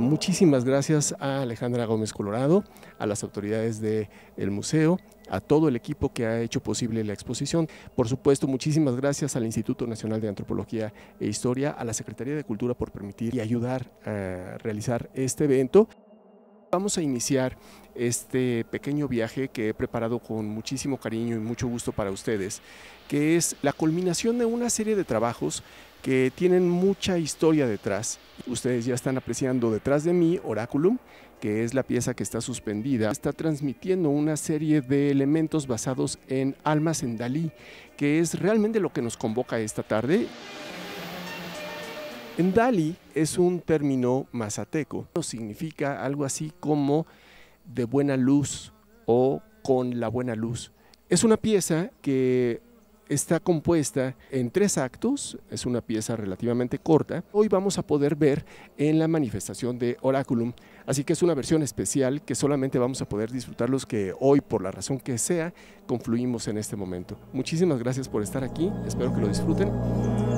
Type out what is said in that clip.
Muchísimas gracias a Alejandra Gómez Colorado, a las autoridades del museo, a todo el equipo que ha hecho posible la exposición. Por supuesto, muchísimas gracias al Instituto Nacional de Antropología e Historia, a la Secretaría de Cultura por permitir y ayudar a realizar este evento. Vamos a iniciar este pequeño viaje que he preparado con muchísimo cariño y mucho gusto para ustedes, que es la culminación de una serie de trabajos que tienen mucha historia detrás. Ustedes ya están apreciando detrás de mí Oraculum, que es la pieza que está suspendida, está transmitiendo una serie de elementos basados en almas en Dalí, que es realmente lo que nos convoca esta tarde. En Dali es un término mazateco, significa algo así como de buena luz o con la buena luz. Es una pieza que está compuesta en tres actos, es una pieza relativamente corta. Hoy vamos a poder ver en la manifestación de Oraculum, así que es una versión especial que solamente vamos a poder disfrutar los que hoy, por la razón que sea, confluimos en este momento. Muchísimas gracias por estar aquí, espero que lo disfruten.